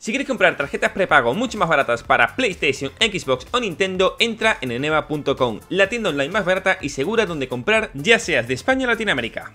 Si quieres comprar tarjetas prepago mucho más baratas para PlayStation, Xbox o Nintendo, entra en eneva.com, la tienda online más barata y segura donde comprar ya seas de España o Latinoamérica.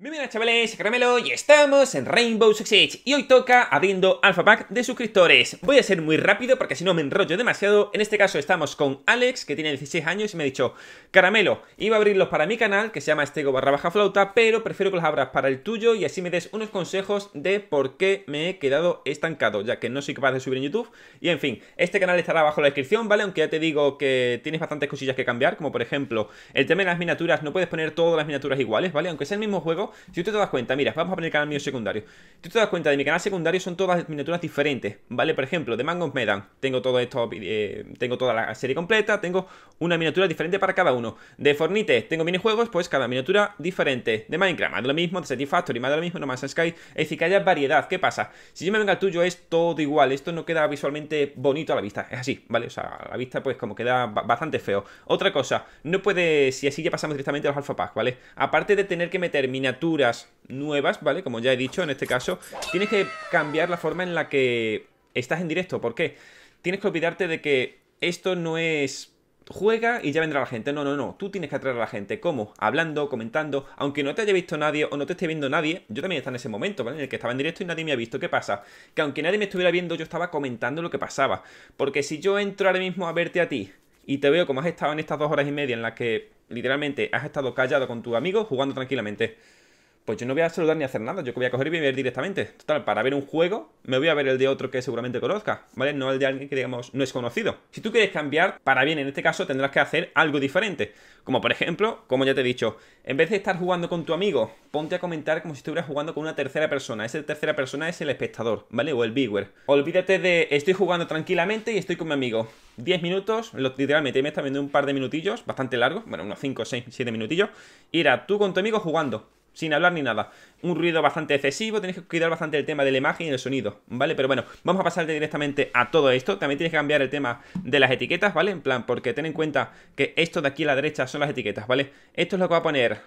Muy bien chavales, Caramelo y estamos en Rainbow Six Siege y hoy toca abriendo Alpha Pack de suscriptores. Voy a ser muy rápido porque si no me enrollo demasiado. En este caso estamos con Alex que tiene 16 años y me ha dicho Caramelo, iba a abrirlos para mi canal que se llama Estego barra baja flauta pero prefiero que los abras para el tuyo y así me des unos consejos de por qué me he quedado estancado ya que no soy capaz de subir en YouTube y en fin, este canal estará abajo en la descripción, ¿vale? Aunque ya te digo que tienes bastantes cosillas que cambiar como por ejemplo el tema de las miniaturas, no puedes poner todas las miniaturas iguales, ¿vale? Aunque sea el mismo juego si tú te das cuenta, mira, vamos a poner el canal mío secundario. Si tú te das cuenta de mi canal secundario son todas miniaturas diferentes, ¿vale? Por ejemplo, de Mango Medan, tengo todo esto, eh, tengo toda la serie completa, tengo una miniatura diferente para cada uno. De Fornite tengo minijuegos, pues cada miniatura diferente. De Minecraft, más de lo mismo, de Satisfactory, más de lo mismo, no más Sky. Es decir, que haya variedad, ¿qué pasa? Si yo me vengo tuyo es todo igual, esto no queda visualmente bonito a la vista, es así, ¿vale? O sea, a la vista pues como queda bastante feo. Otra cosa, no puede, si así ya pasamos directamente a los Alpha packs, ¿vale? Aparte de tener que meter miniaturas nuevas, ¿vale? Como ya he dicho, en este caso, tienes que cambiar la forma en la que estás en directo. ¿Por qué? Tienes que olvidarte de que esto no es juega y ya vendrá la gente. No, no, no. Tú tienes que atraer a la gente. ¿Cómo? Hablando, comentando. Aunque no te haya visto nadie o no te esté viendo nadie, yo también estaba en ese momento, ¿vale? En el que estaba en directo y nadie me ha visto. ¿Qué pasa? Que aunque nadie me estuviera viendo, yo estaba comentando lo que pasaba. Porque si yo entro ahora mismo a verte a ti y te veo como has estado en estas dos horas y media en las que literalmente has estado callado con tu amigo jugando tranquilamente pues yo no voy a saludar ni a hacer nada, yo voy a coger y voy ver directamente. Total, para ver un juego, me voy a ver el de otro que seguramente conozca, ¿vale? No el de alguien que, digamos, no es conocido. Si tú quieres cambiar, para bien, en este caso tendrás que hacer algo diferente. Como por ejemplo, como ya te he dicho, en vez de estar jugando con tu amigo, ponte a comentar como si estuvieras jugando con una tercera persona. Esa tercera persona es el espectador, ¿vale? O el viewer. Olvídate de estoy jugando tranquilamente y estoy con mi amigo. 10 minutos, literalmente me está viendo un par de minutillos, bastante largo bueno, unos 5, 6, 7 minutillos, Ir tú con tu amigo jugando sin hablar ni nada. Un ruido bastante excesivo, Tienes que cuidar bastante el tema de la imagen y el sonido, ¿vale? Pero bueno, vamos a pasarte directamente a todo esto. También tienes que cambiar el tema de las etiquetas, ¿vale? En plan, porque ten en cuenta que esto de aquí a la derecha son las etiquetas, ¿vale? Esto es lo que va a poner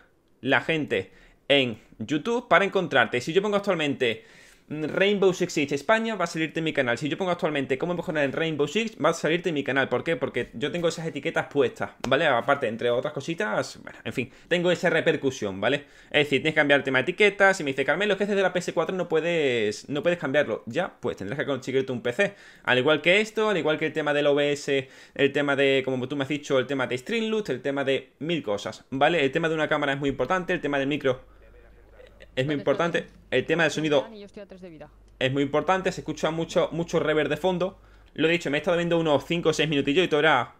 la gente en YouTube para encontrarte. Si yo pongo actualmente Rainbow Six Siege España va a salirte en mi canal. Si yo pongo actualmente cómo mejorar en Rainbow Six, va a salirte en mi canal. ¿Por qué? Porque yo tengo esas etiquetas puestas, ¿vale? Aparte, entre otras cositas, bueno, en fin, tengo esa repercusión, ¿vale? Es decir, tienes que cambiar el tema de etiquetas. Si me dice, Carmen los que de la PS4 no puedes, no puedes cambiarlo. Ya, pues tendrás que conseguirte un PC. Al igual que esto, al igual que el tema del OBS, el tema de, como tú me has dicho, el tema de Streamlux, el tema de mil cosas, ¿vale? El tema de una cámara es muy importante, el tema del micro es muy importante. El tema del sonido es muy importante. Se escucha mucho, mucho reverb de fondo. Lo he dicho, me he estado viendo unos 5 o 6 minutillos y todo era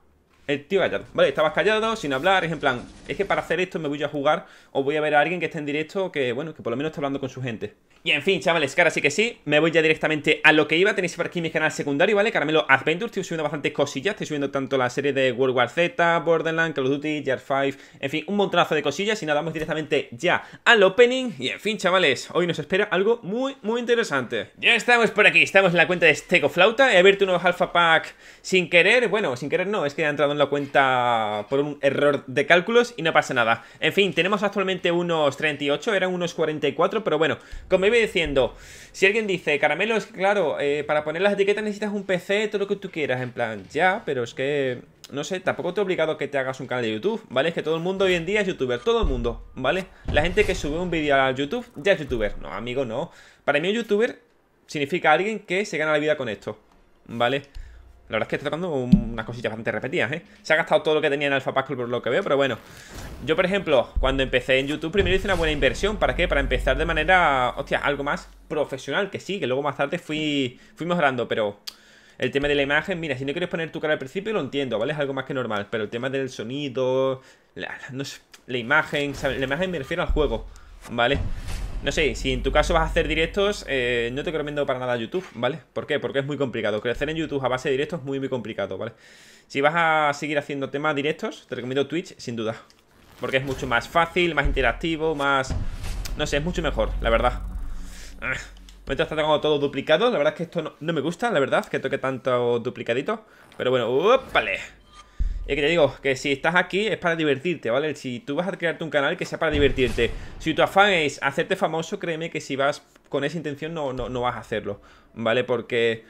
el tío callado. Vale, estabas callado, sin hablar, es en plan, es que para hacer esto me voy a jugar o voy a ver a alguien que esté en directo que, bueno, que por lo menos está hablando con su gente. Y en fin, chavales, cara ahora sí que sí, me voy ya directamente a lo que iba. Tenéis por aquí mi canal secundario, ¿vale? Caramelo Adventures estoy subiendo bastante cosillas. Estoy subiendo tanto la serie de World War Z, Borderlands, Call of Duty, Year 5, en fin, un montonazo de cosillas. Y nada, vamos directamente ya al opening. Y en fin, chavales, hoy nos espera algo muy, muy interesante. Ya estamos por aquí, estamos en la cuenta de Stegoflauta. He abierto unos Alpha Pack sin querer. Bueno, sin querer no, es que he entrado en la cuenta por un error de cálculos y no pasa nada. En fin, tenemos actualmente unos 38, eran unos 44, pero bueno, como diciendo, si alguien dice, caramelo, es claro, eh, para poner las etiquetas necesitas un PC, todo lo que tú quieras, en plan, ya, pero es que, no sé, tampoco te he obligado a que te hagas un canal de YouTube, ¿vale? Es que todo el mundo hoy en día es youtuber, todo el mundo, ¿vale? La gente que sube un vídeo a YouTube ya es youtuber. No, amigo, no. Para mí un youtuber significa alguien que se gana la vida con esto, ¿vale? La verdad es que está tocando unas cosillas bastante repetidas, ¿eh? Se ha gastado todo lo que tenía en Alpha Pascal por lo que veo, pero bueno. Yo, por ejemplo, cuando empecé en YouTube, primero hice una buena inversión. ¿Para qué? Para empezar de manera, hostia, algo más profesional, que sí, que luego más tarde fui, fui mejorando, pero... El tema de la imagen, mira, si no quieres poner tu cara al principio lo entiendo, ¿vale? Es algo más que normal, pero el tema del sonido, la, no la imagen, la imagen me refiero al juego, ¿vale? No sé, si en tu caso vas a hacer directos, eh, no te recomiendo para nada YouTube, ¿vale? ¿Por qué? Porque es muy complicado. Crecer en YouTube a base de directos es muy, muy complicado, ¿vale? Si vas a seguir haciendo temas directos, te recomiendo Twitch, sin duda. Porque es mucho más fácil, más interactivo, más... No sé, es mucho mejor, la verdad. Ah, Mientras está tengo todo duplicado. La verdad es que esto no, me gusta, la verdad, que toque tanto duplicadito. Pero bueno, ¡opale! Es que te digo, que si estás aquí es para divertirte, ¿vale? Si tú vas a crearte un canal que sea para divertirte. Si tu afán es hacerte famoso, créeme que si vas con esa intención no, no, vas a hacerlo, ¿vale? Porque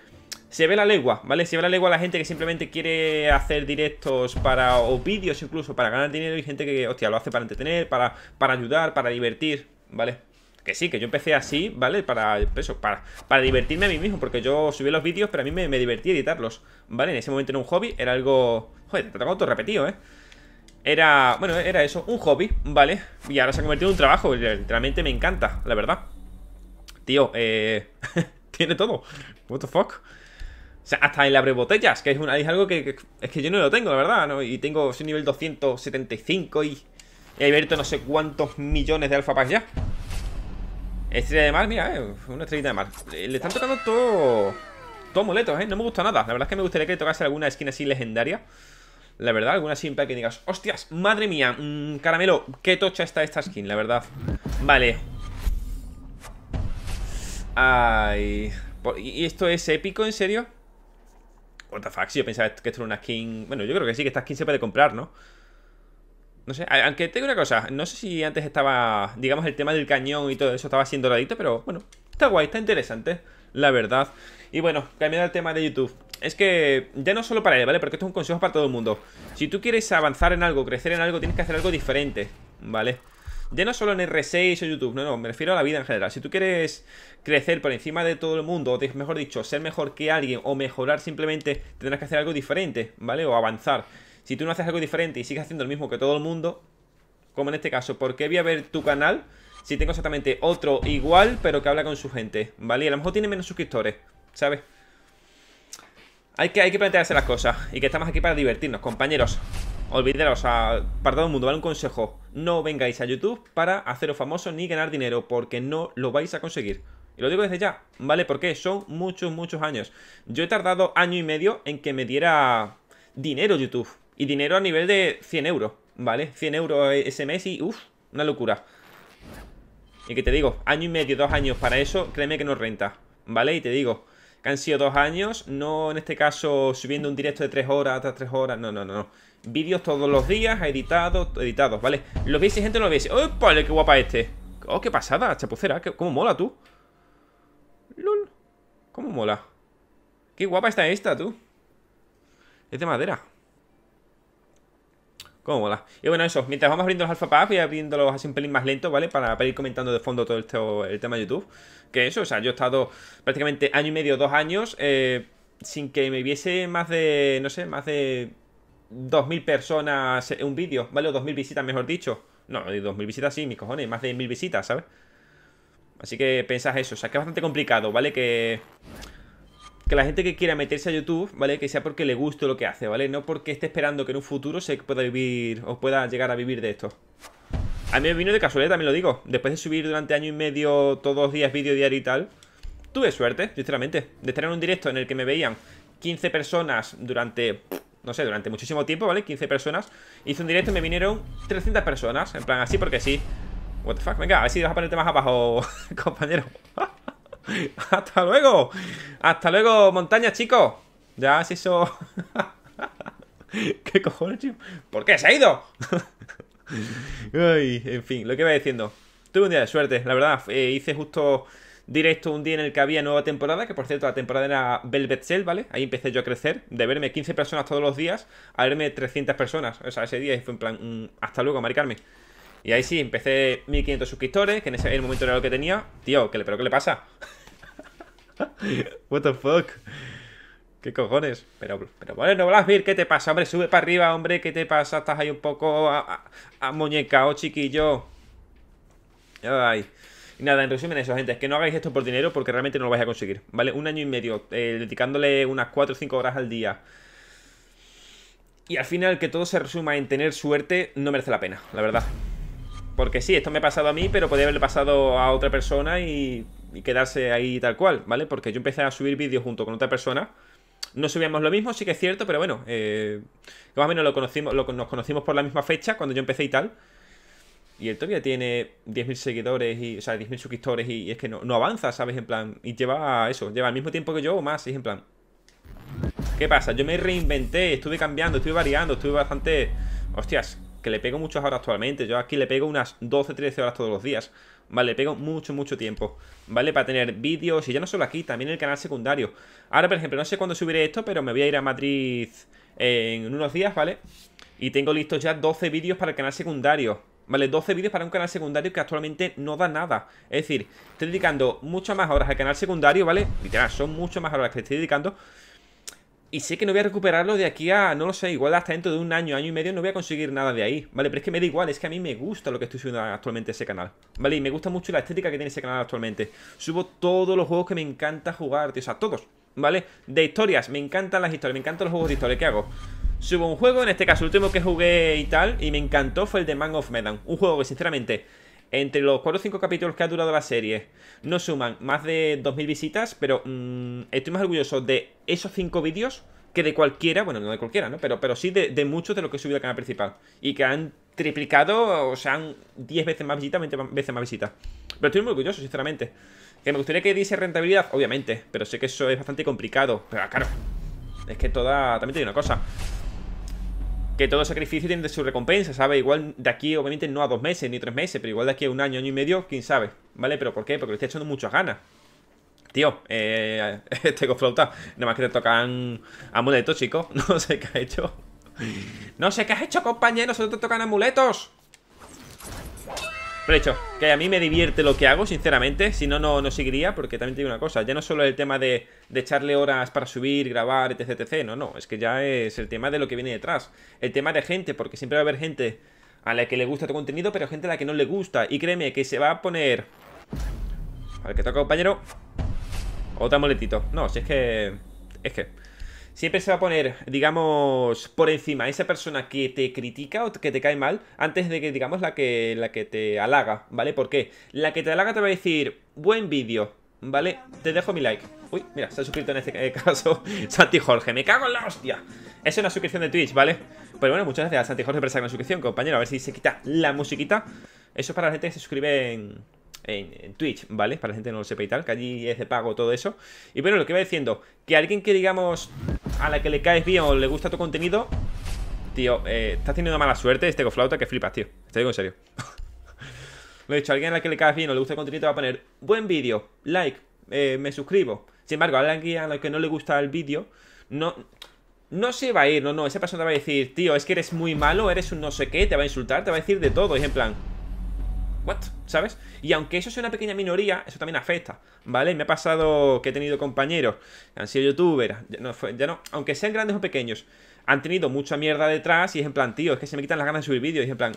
se ve la lengua, ¿vale? Se ve la legua la gente que simplemente quiere hacer directos para, o vídeos incluso, para ganar dinero y gente que, hostia, lo hace para entretener, para, para ayudar, para divertir, ¿vale? Que sí, que yo empecé así, ¿vale? Para eso, para, para divertirme a mí mismo, porque yo subía los vídeos, pero a mí me, me divertía editarlos, ¿vale? En ese momento era un hobby, era algo... Joder, te tengo todo repetido, ¿eh? Era, bueno, era eso, un hobby, ¿vale? Y ahora se ha convertido en un trabajo, literalmente me encanta, la verdad. Tío, eh... tiene todo. What the fuck? O sea, hasta el abre botellas, que es, una, es algo que, es que yo no lo tengo, la verdad, ¿no? Y tengo, soy nivel 275 y he abierto no sé cuántos millones de alfa packs ya. Estrella de mar, mira, eh, una estrellita de mar eh, Le están tocando todo Todo amuletos, eh, no me gusta nada La verdad es que me gustaría que tocase alguna skin así legendaria La verdad, alguna simple que digas Hostias, madre mía, mm, caramelo Qué tocha está esta skin, la verdad Vale Ay ¿Y esto es épico, en serio? What the si yo pensaba que esto era una skin Bueno, yo creo que sí, que esta skin se puede comprar, ¿no? No sé, aunque tengo una cosa, no sé si antes estaba, digamos, el tema del cañón y todo eso estaba siendo doradito, pero bueno, está guay, está interesante, la verdad. Y bueno, cambiando al tema de YouTube. Es que ya no solo para él, ¿vale? Porque esto es un consejo para todo el mundo. Si tú quieres avanzar en algo, crecer en algo, tienes que hacer algo diferente, ¿vale? Ya no solo en R6 o YouTube, no, no, me refiero a la vida en general. Si tú quieres crecer por encima de todo el mundo, o mejor dicho, ser mejor que alguien o mejorar simplemente, tendrás que hacer algo diferente, ¿vale? O avanzar. Si tú no haces algo diferente y sigues haciendo lo mismo que todo el mundo, como en este caso, ¿por qué voy a ver tu canal si tengo exactamente otro igual, pero que habla con su gente? ¿Vale? Y a lo mejor tiene menos suscriptores, ¿sabes? Hay que, hay que plantearse las cosas y que estamos aquí para divertirnos, compañeros. Olvidaros, a, para todo el mundo, vale un consejo. No vengáis a YouTube para haceros famosos ni ganar dinero, porque no lo vais a conseguir. Y lo digo desde ya, ¿vale? Porque son muchos, muchos años. Yo he tardado año y medio en que me diera dinero YouTube. Y dinero a nivel de 100 euros, ¿vale? 100 euros ese mes y, uff, una locura. Y que te digo, año y medio, dos años para eso, créeme que no renta, ¿vale? Y te digo, que han sido dos años, no en este caso subiendo un directo de tres horas, tras tres horas, no, no, no, no. Vídeos todos los días, editados, editados, ¿vale? Los veis gente no los veis. ¡Oh, vale, qué guapa este! ¡Oh, qué pasada, chapucera! ¿Cómo mola tú? ¡Lul! ¿Cómo mola? ¡Qué guapa está esta, tú! Es de madera. Cómo mola. Y bueno, eso, mientras vamos abriendo los alfapas, voy abriéndolos así un pelín más lento, ¿vale? Para, ir comentando de fondo todo esto, el tema de YouTube. Que eso, o sea, yo he estado prácticamente año y medio, dos años, eh, sin que me viese más de, no sé, más de 2.000 personas en un vídeo, ¿vale? O 2.000 visitas, mejor dicho. No, 2.000 visitas sí, mis cojones, más de 1.000 visitas, ¿sabes? Así que pensás eso, o sea, que es bastante complicado, ¿vale? Que que la gente que quiera meterse a YouTube, ¿vale? Que sea porque le guste lo que hace, ¿vale? No porque esté esperando que en un futuro se pueda vivir o pueda llegar a vivir de esto. A mí me vino de casualidad, también lo digo. Después de subir durante año y medio todos los días vídeo diario y tal, tuve suerte, sinceramente, de estar en un directo en el que me veían 15 personas durante, no sé, durante muchísimo tiempo, ¿vale? 15 personas. Hice un directo y me vinieron 300 personas, en plan así porque sí. What the fuck, venga, a ver si vas a ponerte más abajo, compañero. Hasta luego. Hasta luego, montaña, chicos. Ya has eso... ¿Qué cojones, tío? ¿Por qué se ha ido? Ay, en fin, lo que iba diciendo. Tuve un día de suerte, la verdad. Eh, hice justo directo un día en el que había nueva temporada, que por cierto la temporada era Velvet Cell, ¿vale? Ahí empecé yo a crecer, de verme 15 personas todos los días a verme 300 personas. O sea, ese día fue en plan, mm, hasta luego, maricarme. Y ahí sí, empecé 1500 suscriptores, que en ese momento era lo que tenía. Tío, ¿qué le, ¿pero qué le pasa? What the fuck? ¿Qué cojones? Pero, pero bueno, ver ¿qué te pasa? Hombre, sube para arriba, hombre, ¿qué te pasa? Estás ahí un poco a muñeca o chiquillo. Ay. Y nada, en resumen eso, gente, es que no hagáis esto por dinero porque realmente no lo vais a conseguir, ¿vale? Un año y medio, eh, dedicándole unas 4 o 5 horas al día. Y al final que todo se resuma en tener suerte no merece la pena, la verdad. Porque sí, esto me ha pasado a mí, pero podría haberle pasado a otra persona y y quedarse ahí tal cual, ¿vale? Porque yo empecé a subir vídeos junto con otra persona. No subíamos lo mismo, sí que es cierto, pero bueno, eh, más o menos lo conocimos, nos conocimos por la misma fecha, cuando yo empecé y tal. Y él todavía tiene 10.000 seguidores, y, o sea, 10.000 suscriptores y, es que no, avanza, ¿sabes? En plan, y lleva eso, lleva el mismo tiempo que yo o más, y en plan... ¿Qué pasa? Yo me reinventé, estuve cambiando, estuve variando, estuve bastante... Hostias, que le pego muchas horas actualmente, yo aquí le pego unas 12-13 horas todos los días. ¿vale? Pego mucho, mucho tiempo, ¿vale? Para tener vídeos y ya no solo aquí, también en el canal secundario. Ahora, por ejemplo, no sé cuándo subiré esto, pero me voy a ir a Madrid en unos días, ¿vale? Y tengo listos ya 12 vídeos para el canal secundario, ¿vale? 12 vídeos para un canal secundario que actualmente no da nada. Es decir, estoy dedicando muchas más horas al canal secundario, ¿vale? Literal, son muchas más horas que estoy dedicando y sé que no voy a recuperarlo de aquí a, no lo sé, igual hasta dentro de un año, año y medio no voy a conseguir nada de ahí, ¿vale? Pero es que me da igual, es que a mí me gusta lo que estoy subiendo actualmente ese canal, ¿vale? Y me gusta mucho la estética que tiene ese canal actualmente. Subo todos los juegos que me encanta jugar, tío, o sea, todos, ¿vale? De historias, me encantan las historias, me encantan los juegos de historia, ¿qué hago? Subo un juego, en este caso el último que jugué y tal, y me encantó fue el de Man of Medan. Un juego que, sinceramente, entre los 4 o 5 capítulos que ha durado la serie, no suman más de 2.000 visitas, pero mm, estoy más orgulloso de esos 5 vídeos que de cualquiera, bueno, no de cualquiera, ¿no? Pero, pero sí de, de muchos de los que he subido al canal principal. Y que han triplicado, o sea, 10 veces más visitas, 20 veces más visitas. Pero estoy muy orgulloso, sinceramente. Que me gustaría que diese rentabilidad, obviamente, pero sé que eso es bastante complicado. Pero claro, es que toda... También te una cosa que todo sacrificio tiene su recompensa, ¿sabes? Igual de aquí, obviamente, no a dos meses ni tres meses, pero igual de aquí a un año, año y medio, quién sabe, ¿vale? ¿Pero por qué? Porque le está echando muchas ganas. Tío, eh, tengo flauta. Nada más que te tocan amuletos, chicos. No sé qué has hecho. No sé qué has hecho, compañero. Solo te tocan amuletos. Pero hecho, que a mí me divierte lo que hago, sinceramente. Si no, no, seguiría, porque también te una cosa. Ya no solo el tema de, echarle horas para subir, grabar, etc, etc. No, no. Es que ya es el tema de lo que viene detrás. El tema de gente, porque siempre va a haber gente a la que le gusta tu contenido, pero gente a la que no le gusta. Y créeme que se va a poner... A ver que toca, compañero. Otra moletito. No, si es que... Es que siempre se va a poner, digamos, por encima esa persona que te critica o que te cae mal antes de que, digamos, la que, la que te halaga, ¿vale? Porque la que te halaga te va a decir, buen vídeo, ¿vale? Te dejo mi like. Uy, mira, se ha suscrito en este eh, caso Santi Jorge. ¡Me cago en la hostia! Es una suscripción de Twitch, ¿vale? Pero bueno, muchas gracias a Santi Jorge por esa suscripción, compañero. A ver si se quita la musiquita. Eso es para la gente que se suscribe en, en, en, Twitch, ¿vale? Para la gente que no lo sepa y tal, que allí es de pago todo eso. Y bueno, lo que iba diciendo, que alguien que digamos a la que le caes bien o le gusta tu contenido, tío, eh, estás teniendo mala suerte este coflauta que flipas, tío. Te digo en serio. Lo he dicho, alguien a la que le caes bien o le gusta el contenido va a poner buen vídeo, like, eh, me suscribo. Sin embargo, a alguien a la que no le gusta el vídeo, no, no se va a ir, no, no, esa persona te va a decir, tío, es que eres muy malo, eres un no sé qué, te va a insultar, te va a decir de todo, y en plan, ¿what? ¿Sabes? Y aunque eso sea una pequeña minoría, eso también afecta, ¿vale? Me ha pasado que he tenido compañeros, han sido youtubers, ya no, aunque sean grandes o pequeños, han tenido mucha mierda detrás y es en plan, tío, es que se me quitan las ganas de subir vídeos y es en plan,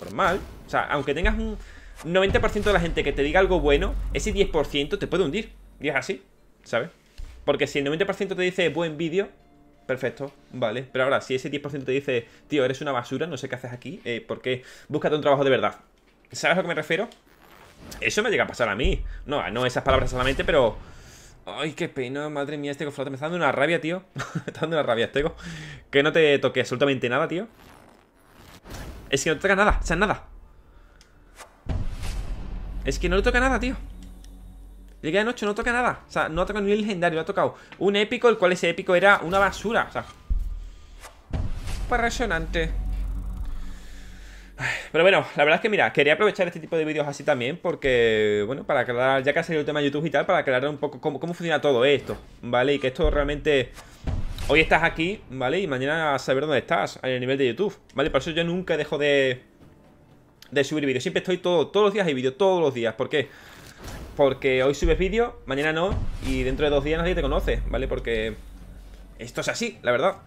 normal. O sea, aunque tengas un 90% de la gente que te diga algo bueno, ese 10% te puede hundir. Y es así, ¿sabes? Porque si el 90% te dice buen vídeo, perfecto, vale. Pero ahora, si ese 10% te dice, tío, eres una basura, no sé qué haces aquí, eh, porque búscate un trabajo de verdad. ¿Sabes a lo que me refiero? Eso me llega a pasar a mí. No, no esas palabras solamente, pero... Ay, qué pena, madre mía, este coflate. Me está dando una rabia, tío. me está dando una rabia, este Que no te toque absolutamente nada, tío. Es que no te toca nada, o sea, nada. Es que no le toca nada, tío. Llegué de noche, no toca nada. O sea, no ha tocado ni un legendario, ha tocado un épico, el cual ese épico era una basura. O sea, Resonante. Pero bueno, la verdad es que mira, quería aprovechar este tipo de vídeos así también porque, bueno, para aclarar, ya que ha salido el tema de YouTube y tal, para aclarar un poco cómo, funciona todo esto, ¿vale? Y que esto realmente... Hoy estás aquí, ¿vale? Y mañana saber dónde estás, en el nivel de YouTube, ¿vale? Por eso yo nunca dejo de... De subir vídeos, siempre estoy todo, todos los días hay vídeos, todos los días, ¿por qué? Porque hoy subes vídeo, mañana no Y dentro de dos días nadie te conoce, ¿vale? Porque esto es así, la verdad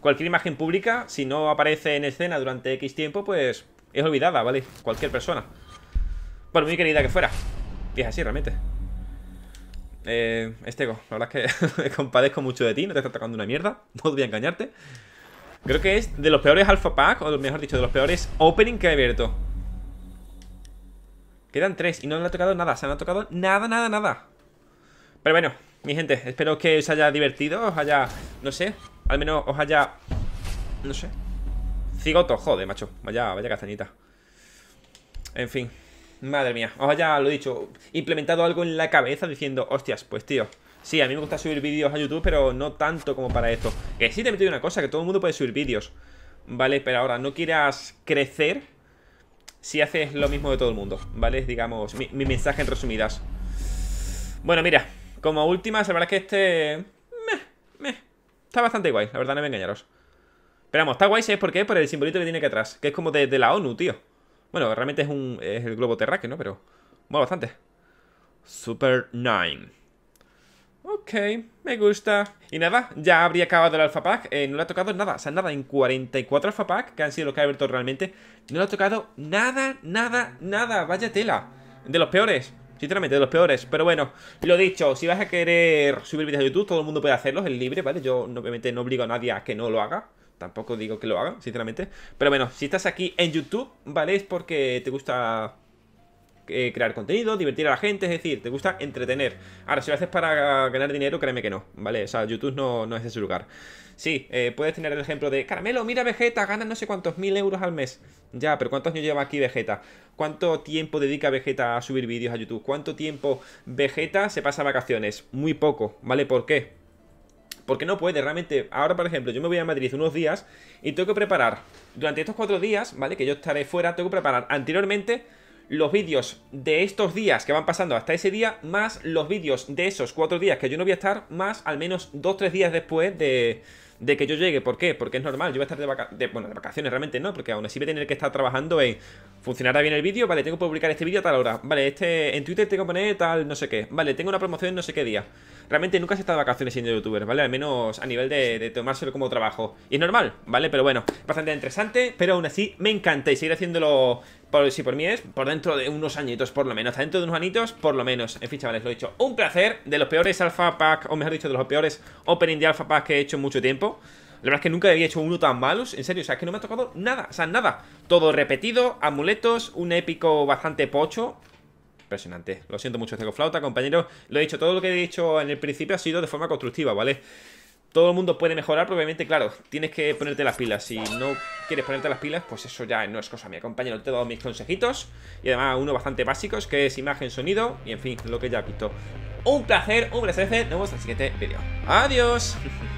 Cualquier imagen pública, si no aparece en escena durante X tiempo, pues es olvidada, ¿vale? Cualquier persona Bueno, muy querida que fuera Y es así, realmente eh, Estego, la verdad es que compadezco mucho de ti No te está tocando una mierda No voy a engañarte Creo que es de los peores Alpha Pack O mejor dicho, de los peores Opening que he abierto Quedan tres y no le ha tocado nada, se han tocado nada, nada, nada Pero bueno, mi gente, espero que os haya divertido, os haya, no sé, al menos os haya, no sé Cigoto, joder, macho. Vaya, vaya castañita. En fin. Madre mía. Os haya, lo he dicho, implementado algo en la cabeza diciendo, hostias, pues tío. Sí, a mí me gusta subir vídeos a YouTube, pero no tanto como para esto. Que sí te he una cosa, que todo el mundo puede subir vídeos. Vale, pero ahora no quieras crecer si haces lo mismo de todo el mundo. Vale, digamos, mi, mensaje en resumidas. Bueno, mira, como última, la verdad es que este... está bastante guay, la verdad, no me engañaros. Pero vamos, está guay, ¿sabes por qué? Por el simbolito que tiene que atrás, que es como de, la ONU, tío. Bueno, realmente es un es el globo terráqueo, ¿no? Pero mola bastante. Super 9. Ok, me gusta. Y nada, ya habría acabado el Alpha Pack. Eh, no le ha tocado nada. O sea, nada, en 44 Alpha Pack, que han sido los que ha abierto realmente, no le ha tocado nada, nada, nada. Vaya tela. De los peores. Sinceramente, de los peores. Pero bueno, lo dicho, si vas a querer subir vídeos de YouTube, todo el mundo puede hacerlos, es libre, ¿vale? Yo obviamente no obligo a nadie a que no lo haga. Tampoco digo que lo haga, sinceramente. Pero bueno, si estás aquí en YouTube, ¿vale? Es porque te gusta eh, crear contenido, divertir a la gente, es decir, te gusta entretener. Ahora, si lo haces para ganar dinero, créeme que no, ¿vale? O sea, YouTube no, no es ese lugar. Sí, eh, puedes tener el ejemplo de, caramelo, mira Vegeta, gana no sé cuántos mil euros al mes. Ya, pero ¿cuántos años lleva aquí Vegeta? ¿Cuánto tiempo dedica Vegeta a subir vídeos a YouTube? ¿Cuánto tiempo Vegeta se pasa a vacaciones? Muy poco, ¿vale? ¿Por qué? Porque no puede, realmente. Ahora, por ejemplo, yo me voy a Madrid unos días y tengo que preparar. Durante estos cuatro días, ¿vale? Que yo estaré fuera, tengo que preparar anteriormente los vídeos de estos días que van pasando hasta ese día, más los vídeos de esos cuatro días que yo no voy a estar, más al menos dos, tres días después de, de que yo llegue. ¿Por qué? Porque es normal, yo voy a estar de, bueno, de vacaciones, realmente no, porque aún así voy a tener que estar trabajando en... ¿Funcionará bien el vídeo? Vale, tengo que publicar este vídeo a tal hora. Vale, este en Twitter tengo que poner tal no sé qué. Vale, tengo una promoción en no sé qué día. Realmente nunca has estado de vacaciones siendo youtuber, ¿vale? Al menos a nivel de, tomárselo como trabajo. Y es normal, ¿vale? Pero bueno, bastante interesante, pero aún así me encanta y seguir haciéndolo por, si por mí es, por dentro de unos añitos, por lo menos. dentro de unos añitos, por lo menos. En fin, chavales, lo he dicho. Un placer de los peores Alpha Pack, o mejor dicho, de los peores Opening de Alpha Pack que he hecho en mucho tiempo. La verdad es que nunca había hecho uno tan malos, en serio, o sea, que no me ha tocado nada, o sea, nada. Todo repetido, amuletos, un épico bastante pocho, Impresionante. Lo siento mucho, Cego flauta, compañero Lo he dicho, todo lo que he dicho en el principio ha sido de forma constructiva, ¿vale? Todo el mundo puede mejorar, pero obviamente, claro, tienes que ponerte las pilas. Si no quieres ponerte las pilas, pues eso ya no es cosa mía, compañero. Te he dado mis consejitos y además uno bastante básico, que es imagen, sonido y en fin, lo que ya he visto. Un placer, un placer. Nos vemos en el siguiente vídeo. Adiós.